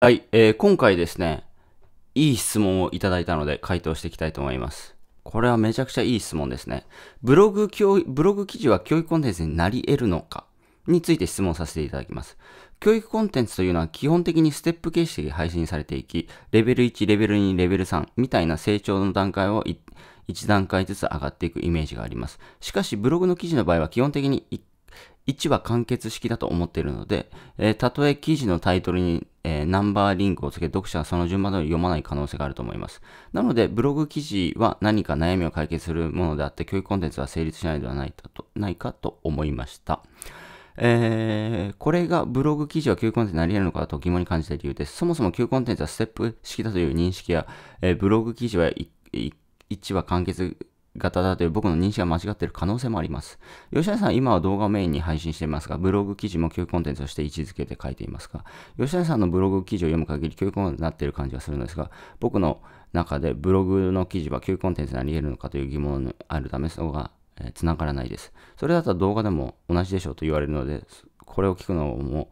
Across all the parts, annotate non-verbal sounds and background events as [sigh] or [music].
はい、えー、今回ですね、いい質問をいただいたので回答していきたいと思います。これはめちゃくちゃいい質問ですね。ブログ教ブログ記事は教育コンテンツになり得るのかについて質問させていただきます。教育コンテンツというのは基本的にステップ形式で配信されていき、レベル1、レベル2、レベル3みたいな成長の段階を1段階ずつ上がっていくイメージがあります。しかしブログの記事の場合は基本的に1 1は完結式だと思っているので、えー、たとえ記事のタイトルに、えー、ナンバーリンクをつけ読者はその順番通り読まない可能性があると思います。なので、ブログ記事は何か悩みを解決するものであって、教育コンテンツは成立しないではないとないかと思いました。えー、これがブログ記事は旧コンテンツになり得るのかと疑問に感じた理由です。そもそも旧コンテンツはステップ式だという認識や、えー、ブログ記事は1話完結型だという僕の認識が間違っている可能性もあります。吉谷さん、今は動画をメインに配信していますが、ブログ記事も教育コンテンツとして位置づけて書いていますが、吉谷さんのブログ記事を読む限り教育コンテンツになっている感じがするんですが、僕の中でブログの記事は教育コンテンツになり得るのかという疑問があるため、そこがつながらないです。それだったら動画でも同じでしょうと言われるので、これを聞くのも、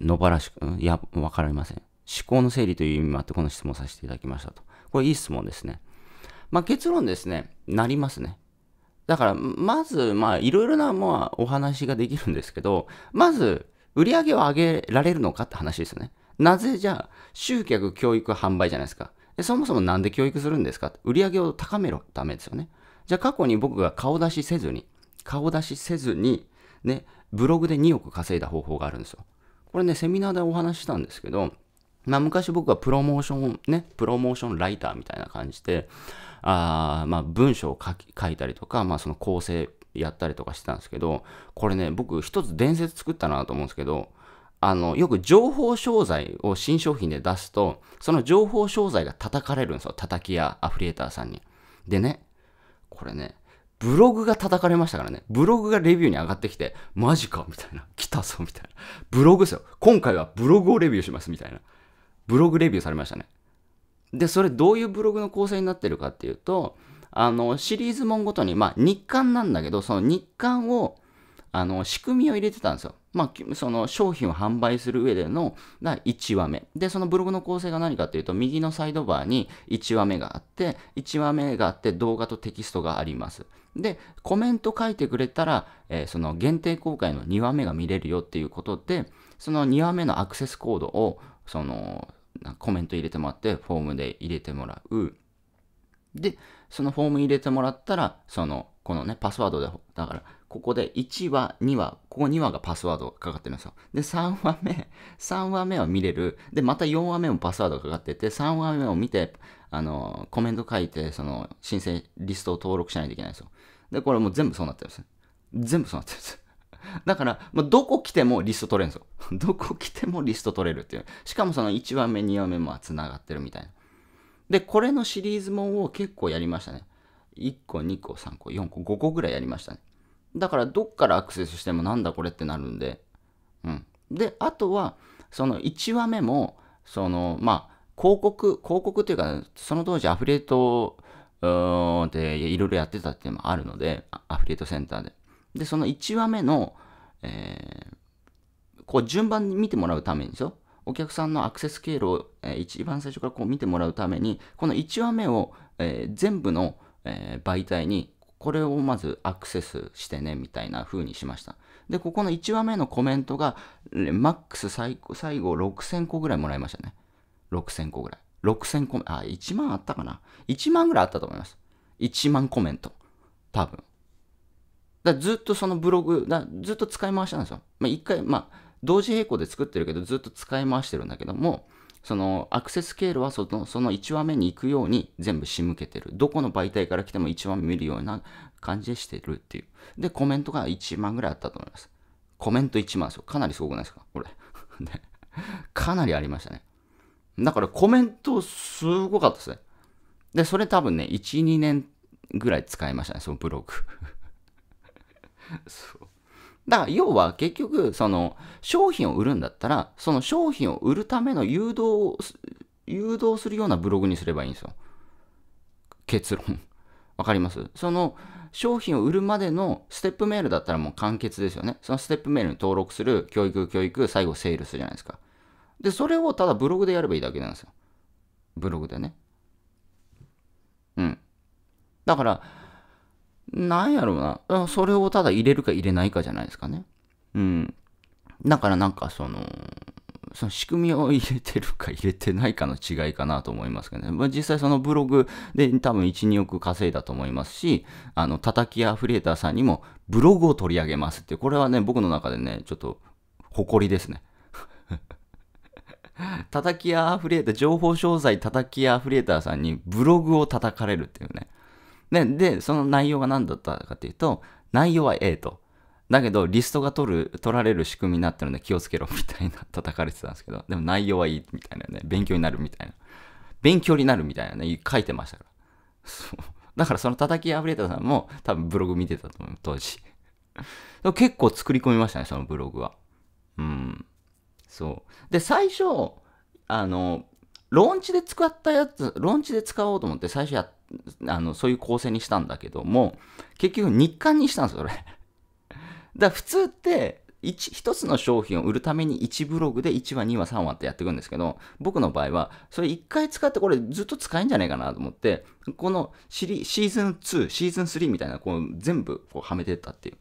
野ばらしく、いや、わかりません。思考の整理という意味もあって、この質問させていただきましたと。これいい質問ですね。まあ、結論ですね、なりますね。だから、まず、まあ、いろいろな、まあ、お話ができるんですけど、まず、売り上げを上げられるのかって話ですよね。なぜじゃあ、集客、教育、販売じゃないですか。そもそもなんで教育するんですか売り上げを高めろためですよね。じゃあ過去に僕が顔出しせずに、顔出しせずに、ね、ブログで2億稼いだ方法があるんですよ。これね、セミナーでお話したんですけど、まあ、昔僕はプロモーション、ね、プロモーションライターみたいな感じで、あまあ、文章を書き書いたりとか、まあ、その構成やったりとかしてたんですけど、これね、僕一つ伝説作ったなと思うんですけど、あの、よく情報商材を新商品で出すと、その情報商材が叩かれるんですよ。叩き屋、アフリエーターさんに。でね、これね、ブログが叩かれましたからね。ブログがレビューに上がってきて、マジかみたいな。来たぞみたいな。ブログですよ。今回はブログをレビューしますみたいな。ブログレビューされましたね。で、それどういうブログの構成になってるかっていうと、あの、シリーズもんごとに、まあ、日刊なんだけど、その日刊を、あの、仕組みを入れてたんですよ。まあ、その商品を販売する上での、1話目。で、そのブログの構成が何かっていうと、右のサイドバーに1話目があって、1話目があって動画とテキストがあります。で、コメント書いてくれたら、えー、その限定公開の2話目が見れるよっていうことで、その2話目のアクセスコードを、そのコメント入れてもらって、フォームで入れてもらう。で、そのフォーム入れてもらったら、その、このね、パスワードで、だから、ここで1話、2話、ここ2話がパスワードかかってるんですよ。で、3話目、3話目は見れる。で、また4話目もパスワードかかってて、3話目を見て、あの、コメント書いて、その、申請、リストを登録しないといけないんですよ。で、これもう全部そうなってるんです。全部そうなってるんです。だから、まあ、どこ来てもリスト取れるんですよ。[laughs] どこ来てもリスト取れるっていう。しかもその1話目、2話目も繋がってるみたいな。で、これのシリーズもを結構やりましたね。1個、2個、3個、4個、5個ぐらいやりましたね。だから、どっからアクセスしてもなんだこれってなるんで。うん。で、あとは、その1話目も、その、まあ、広告、広告というか、その当時アフリエイトでいろいろやってたっていうのもあるので、アフリエイトセンターで。で、その1話目の、えー、こう順番に見てもらうためにですよ。お客さんのアクセス経路を、えー、一番最初からこう見てもらうために、この1話目を、えー、全部の、え媒体に、これをまずアクセスしてね、みたいな風にしました。で、ここの1話目のコメントが、マックス最最後6000個ぐらいもらいましたね。6000個ぐらい。6000個、あ、1万あったかな ?1 万ぐらいあったと思います。1万コメント。多分。だずっとそのブログ、だずっと使い回したんですよ。まあ、一回、まあ、同時並行で作ってるけど、ずっと使い回してるんだけども、そのアクセス経路はそのその1話目に行くように全部仕向けてる。どこの媒体から来ても1話目見るような感じでしてるっていう。で、コメントが1万ぐらいあったと思います。コメント1万ですよ。かなりすごくないですかこれ。[laughs] かなりありましたね。だからコメントすごかったですね。で、それ多分ね、1、2年ぐらい使いましたね、そのブログ。[laughs] そう。だから要は結局その商品を売るんだったらその商品を売るための誘導を誘導するようなブログにすればいいんですよ。結論。[laughs] わかりますその商品を売るまでのステップメールだったらもう完結ですよね。そのステップメールに登録する、教育、教育、最後セールするじゃないですか。で、それをただブログでやればいいだけなんですよ。ブログでね。うん。だから、なんやろうな。それをただ入れるか入れないかじゃないですかね。うん。だからなんかその、その仕組みを入れてるか入れてないかの違いかなと思いますけどね。まあ、実際そのブログで多分1、2億稼いだと思いますし、あの、叩きアフリエーターさんにもブログを取り上げますって、これはね、僕の中でね、ちょっと誇りですね。[laughs] 叩きアフリエーター、情報商材叩きアフリエーターさんにブログを叩かれるっていうね。で、で、その内容が何だったかっていうと、内容は A と。だけど、リストが取る、取られる仕組みになってるので気をつけろみたいな叩かれてたんですけど、でも内容はいいみたいなね、勉強になるみたいな。勉強になるみたいなね、書いてましたから。そう。だからその叩きあふれたさんも多分ブログ見てたと思う、当時。結構作り込みましたね、そのブログは。うん。そう。で、最初、あの、ローンチで使ったやつ、ローンチで使おうと思って最初やっあの、そういう構成にしたんだけども、結局日刊にしたんですよ、それ。[laughs] だ普通って、一つの商品を売るために1ブログで1話、2話、3話ってやっていくんですけど、僕の場合は、それ1回使ってこれずっと使えんじゃないかなと思って、このシリシーズン2、シーズン3みたいな、こう全部こうはめてったっていう。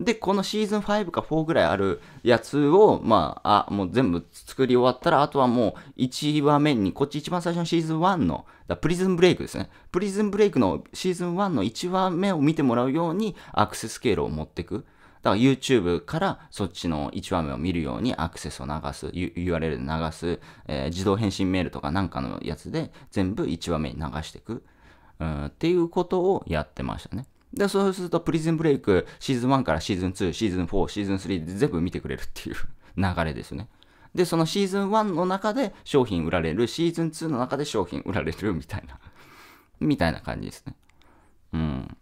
で、このシーズン5か4ぐらいあるやつを、まあ、あ、もう全部作り終わったら、あとはもう1話目に、こっち一番最初のシーズン1の、だプリズンブレイクですね。プリズンブレイクのシーズン1の1話目を見てもらうようにアクセス経路を持っていく。だから YouTube からそっちの1話目を見るようにアクセスを流す、URL で流す、えー、自動返信メールとかなんかのやつで全部1話目に流していく、うん、っていうことをやってましたね。で、そうするとプリズンブレイクシーズン1からシーズン2、シーズン4、シーズン3で全部見てくれるっていう [laughs] 流れですね。で、そのシーズン1の中で商品売られる、シーズン2の中で商品売られるみたいな、みたいな感じですね。うん。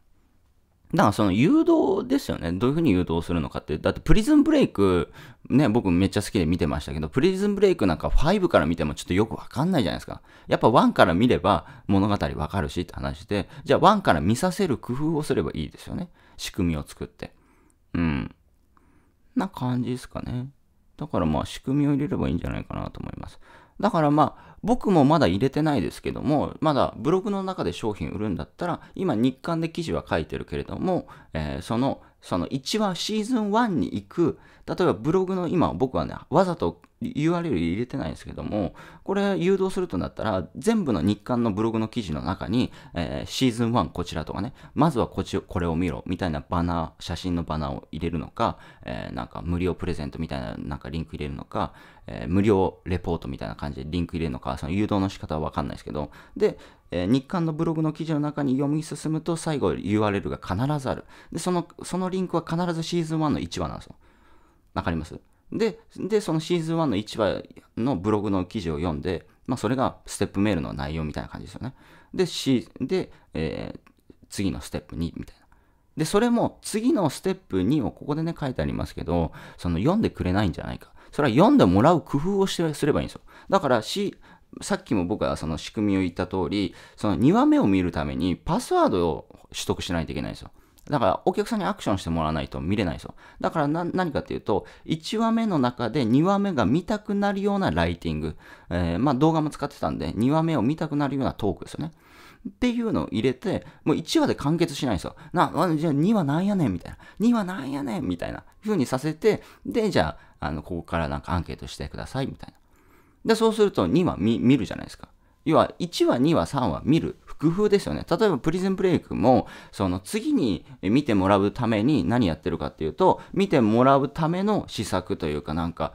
だからその誘導ですよね。どういうふうに誘導するのかって。だってプリズンブレイク、ね、僕めっちゃ好きで見てましたけど、プリズンブレイクなんか5から見てもちょっとよくわかんないじゃないですか。やっぱ1から見れば物語わかるしって話で、じゃあ1から見させる工夫をすればいいですよね。仕組みを作って。うん。な感じですかね。だからまあ仕組みを入れればいいんじゃないかなと思います。だからまあ、僕もまだ入れてないですけども、まだブログの中で商品売るんだったら、今日刊で記事は書いてるけれども、えー、その、その1話、シーズン1に行く、例えばブログの今僕はね、わざと URL 入れてないんですけども、これ誘導するとなったら、全部の日刊のブログの記事の中に、えー、シーズン1こちらとかね、まずはこっち、これを見ろ、みたいなバナー、写真のバナーを入れるのか、えー、なんか無料プレゼントみたいな、なんかリンク入れるのか、えー、無料レポートみたいな感じでリンク入れるのか、その誘導の仕方はわかんないですけど、で、え日刊のブログの記事の中に読み進むと最後 URL が必ずある。で、その、そのリンクは必ずシーズン1の1話なんですよ。わかりますで、で、そのシーズン1の1話のブログの記事を読んで、まあ、それがステップメールの内容みたいな感じですよね。で、しで、えー、次のステップ2みたいな。で、それも次のステップ2をここでね、書いてありますけど、その読んでくれないんじゃないか。それは読んでもらう工夫をしてすればいいんですよ。だから、し、さっきも僕はその仕組みを言った通り、その2話目を見るためにパスワードを取得しないといけないんですよ。だからお客さんにアクションしてもらわないと見れないですよ。だから何かっていうと、1話目の中で2話目が見たくなるようなライティング、えー、まあ動画も使ってたんで、2話目を見たくなるようなトークですよね。っていうのを入れて、もう1話で完結しないんですよ。な、じゃあ2話なんやねんみたいな。2話なんやねんみたいな風にさせて、で、じゃあ、あの、ここからなんかアンケートしてくださいみたいな。で、そうすると2話見見るじゃないですか。要は1話、2話、3話見る工夫ですよね。例えばプリズンブレイクも、その次に見てもらうために何やってるかっていうと、見てもらうための施策というかなんか、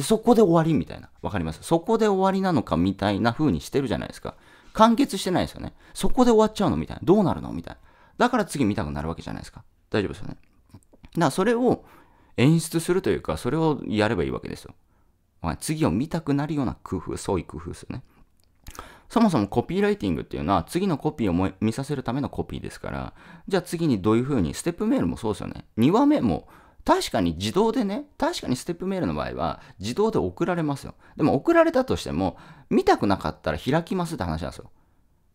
そこで終わりみたいな。わかりますそこで終わりなのかみたいな風にしてるじゃないですか。完結してないですよね。そこで終わっちゃうのみたいな。どうなるのみたいな。だから次見たくなるわけじゃないですか。大丈夫ですよね。だからそれを演出するというか、それをやればいいわけですよ。次を見たくなるような工夫、創意工夫ですよね。そもそもコピーライティングっていうのは次のコピーを見させるためのコピーですから、じゃあ次にどういうふうに、ステップメールもそうですよね。2話目も確かに自動でね、確かにステップメールの場合は自動で送られますよ。でも送られたとしても、見たくなかったら開きますって話なんですよ。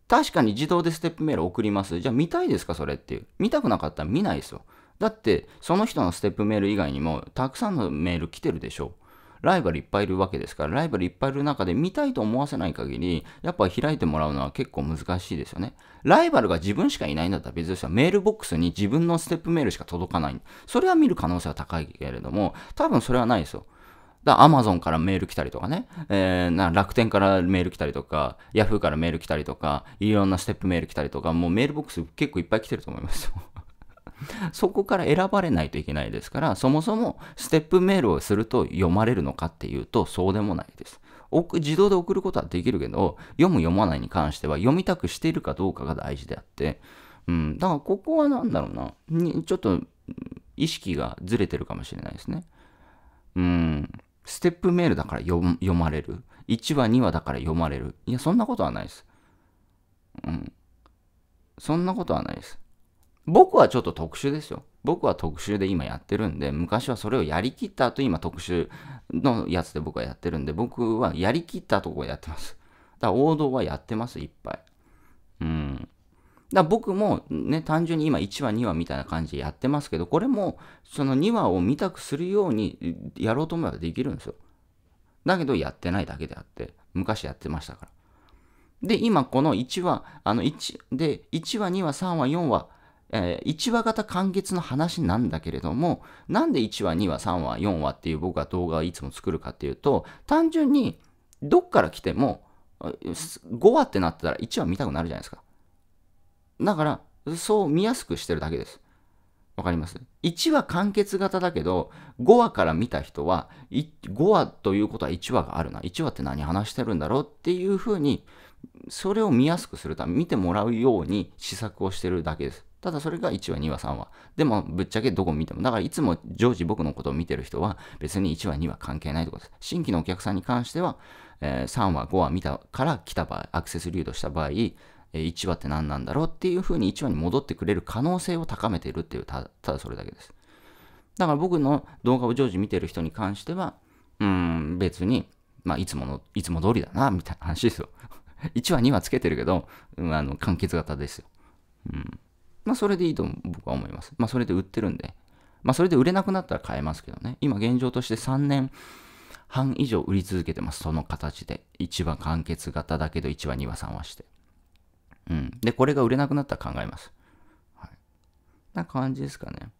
確かに自動でステップメール送ります。じゃあ見たいですかそれっていう。見たくなかったら見ないですよ。だって、その人のステップメール以外にもたくさんのメール来てるでしょう。ライバルいっぱいいるわけですから、ライバルいっぱいいる中で見たいと思わせない限り、やっぱ開いてもらうのは結構難しいですよね。ライバルが自分しかいないんだったら別ですよ。メールボックスに自分のステップメールしか届かない。それは見る可能性は高いけれども、多分それはないですよ。だアマゾンからメール来たりとかね、えー、な楽天からメール来たりとか、ヤフーからメール来たりとか、いろんなステップメール来たりとか、もうメールボックス結構いっぱい来てると思いますよ。そこから選ばれないといけないですから、そもそもステップメールをすると読まれるのかっていうと、そうでもないです。自動で送ることはできるけど、読む読まないに関しては、読みたくしているかどうかが大事であって、うん、だからここは何だろうな、ちょっと意識がずれてるかもしれないですね。うん、ステップメールだから読まれる。1話、2話だから読まれる。いや、そんなことはないです。うん。そんなことはないです。僕はちょっと特殊ですよ。僕は特殊で今やってるんで、昔はそれをやりきった後、今特殊のやつで僕はやってるんで、僕はやりきったとこやってます。だから王道はやってます、いっぱい。うん。だ僕もね、単純に今1話、2話みたいな感じでやってますけど、これもその2話を見たくするようにやろうと思えばできるんですよ。だけどやってないだけであって、昔やってましたから。で、今この1話、あの1、で、1話、2話、3話、4話、えー、1話型完結の話なんだけれども、なんで1話、2話、3話、4話っていう僕が動画をいつも作るかっていうと、単純にどっから来ても、5話ってなったら1話見たくなるじゃないですか。だから、そう見やすくしてるだけです。わかります ?1 話完結型だけど、5話から見た人は、5話ということは1話があるな。1話って何話してるんだろうっていうふうに、それを見やすくするため、見てもらうように試作をしてるだけです。ただそれが1話、2話、3話。でも、ぶっちゃけどこ見ても。だから、いつも常時僕のことを見てる人は、別に1話、2話関係ないってことです。新規のお客さんに関しては、えー、3話、5話見たから来た場合、アクセスリードした場合、1話って何なんだろうっていうふうに1話に戻ってくれる可能性を高めているっていう、ただそれだけです。だから僕の動画を常時見てる人に関しては、うん、別に、まあ、いつもの、いつも通りだな、みたいな話ですよ。1 [laughs] 話、2話つけてるけど、うん、あの、完結型ですよ。うん。まあ、それでいいと僕は思います。まあ、それで売ってるんで。まあ、それで売れなくなったら買えますけどね。今、現状として3年半以上売り続けてます。その形で。1番完結型だけど、1話、2話、3話して。うん。で、これが売れなくなったら考えます。はい。な感じですかね。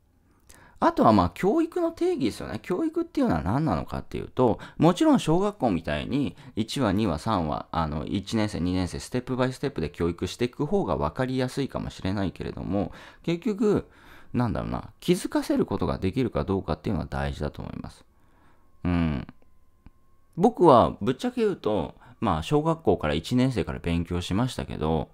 あとはまあ教育の定義ですよね。教育っていうのは何なのかっていうと、もちろん小学校みたいに1話、2話、3話、あの1年生、2年生、ステップバイステップで教育していく方が分かりやすいかもしれないけれども、結局、なんだろうな、気づかせることができるかどうかっていうのは大事だと思います。うん。僕はぶっちゃけ言うと、まあ小学校から1年生から勉強しましたけど、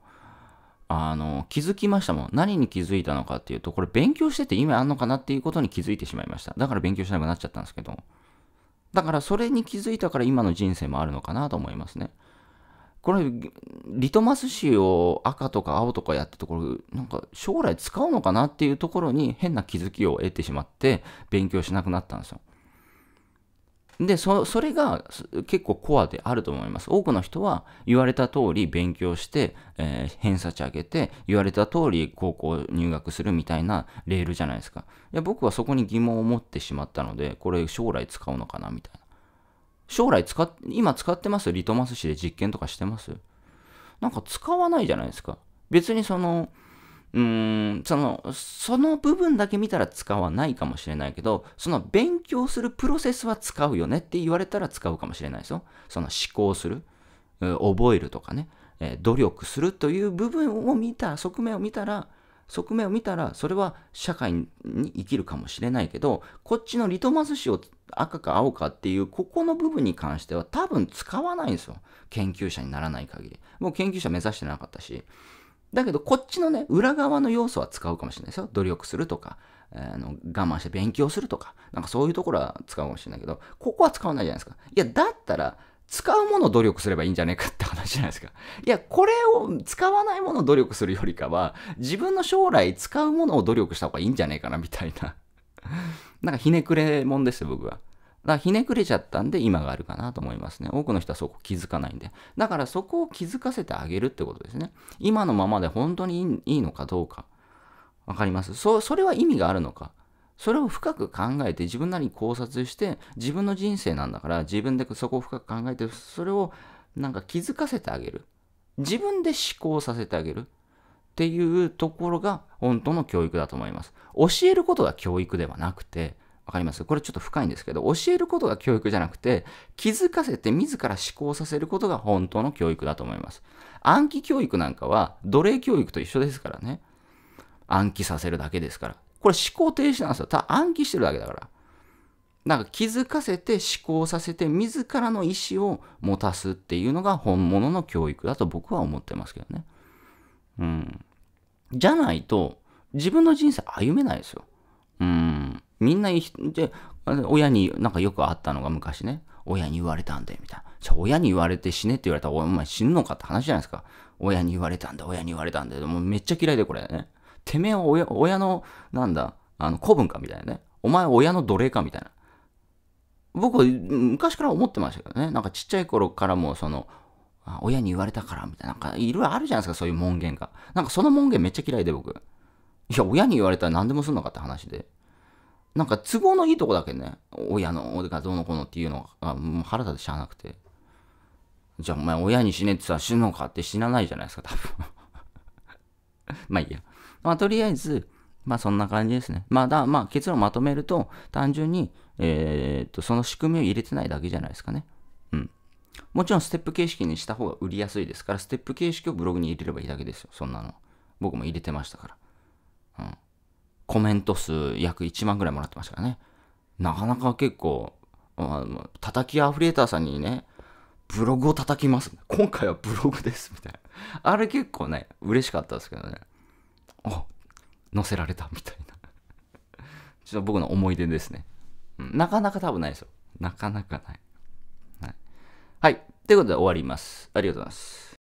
あの、気づきましたもん。何に気づいたのかっていうと、これ勉強してて意味あんのかなっていうことに気づいてしまいました。だから勉強しなくなっちゃったんですけど。だからそれに気づいたから今の人生もあるのかなと思いますね。これ、リトマス紙を赤とか青とかやってところ、なんか将来使うのかなっていうところに変な気づきを得てしまって勉強しなくなったんですよ。でそれが結構コアであると思います。多くの人は言われた通り勉強して、えー、偏差値上げて言われた通り高校入学するみたいなレールじゃないですか。いや僕はそこに疑問を持ってしまったのでこれ将来使うのかなみたいな。将来使っ今使ってますリトマス紙で実験とかしてますなんか使わないじゃないですか。別にそのうん、その、その部分だけ見たら使わないかもしれないけど、その勉強するプロセスは使うよねって言われたら使うかもしれないですよ。その思考する、覚えるとかね、え努力するという部分を見た、側面を見たら、側面を見たら、それは社会に生きるかもしれないけど、こっちのリトマス紙を赤か青かっていう、ここの部分に関しては多分使わないんですよ。研究者にならない限り。もう研究者目指してなかったし。だけど、こっちのね、裏側の要素は使うかもしれないですよ。努力するとか、あの我慢して勉強するとか、なんかそういうところは使うかもしれないけど、ここは使わないじゃないですか。いや、だったら、使うものを努力すればいいんじゃねえかって話じゃないですか。いや、これを使わないものを努力するよりかは、自分の将来使うものを努力した方がいいんじゃねえかな、みたいな。[laughs] なんかひねくれもんですよ、僕は。だひねくれちゃったんで今があるかなと思いますね。多くの人はそこ気づかないんで。だからそこを気づかせてあげるってことですね。今のままで本当にいいのかどうか。わかりますそそれは意味があるのか。それを深く考えて自分なりに考察して自分の人生なんだから自分でそこを深く考えてそれをなんか気づかせてあげる。自分で思考させてあげる。っていうところが本当の教育だと思います。教えることが教育ではなくて、わかりますこれちょっと深いんですけど、教えることが教育じゃなくて、気づかせて自ら思考させることが本当の教育だと思います。暗記教育なんかは奴隷教育と一緒ですからね。暗記させるだけですから。これ思考停止なんですよ。ただ暗記してるだけだから。なんか気づかせて思考させて自らの意思を持たすっていうのが本物の教育だと僕は思ってますけどね。うん。じゃないと自分の人生歩めないですよ。うん。みんないで、親になんかよくあったのが昔ね、親に言われたんで、みたいな。じゃ親に言われて死ねって言われたら、お前死ぬのかって話じゃないですか。親に言われたんだ、親に言われたんだ。もうめっちゃ嫌いで、これね。てめえは親親の、なんだ、あの、子分かみたいなね。お前は親の奴隷かみたいな。僕、昔から思ってましたけどね。なんかちっちゃい頃からも、その、親に言われたからみたいな。なんかいろいろあるじゃないですか、そういう門限が。なんかその門限めっちゃ嫌いで、僕。いや、親に言われたら何でもすんのかって話で。なんか都合のいいとこだけね、親の、俺がどうのこうのっていうのが、もう腹立てしゃあなくて。じゃあお前親に死ねって言ったら死ぬのかって死なないじゃないですか、多分 [laughs] まあいいや。まあとりあえず、まあそんな感じですね。まあだ、まあ結論まとめると、単純に、えー、っと、その仕組みを入れてないだけじゃないですかね。うん。もちろんステップ形式にした方が売りやすいですから、ステップ形式をブログに入れればいいだけですよ、そんなの。僕も入れてましたから。うん。コメント数約1万ぐらいもらってましたからね。なかなか結構、あの叩きアフリエーターさんにね、ブログを叩きます。今回はブログです。みたいな。あれ結構ね、嬉しかったですけどね。あ、載せられた。みたいな。ちょっと僕の思い出ですね。なかなか多分ないですよ。なかなかない。はい。はい、ということで終わります。ありがとうございます。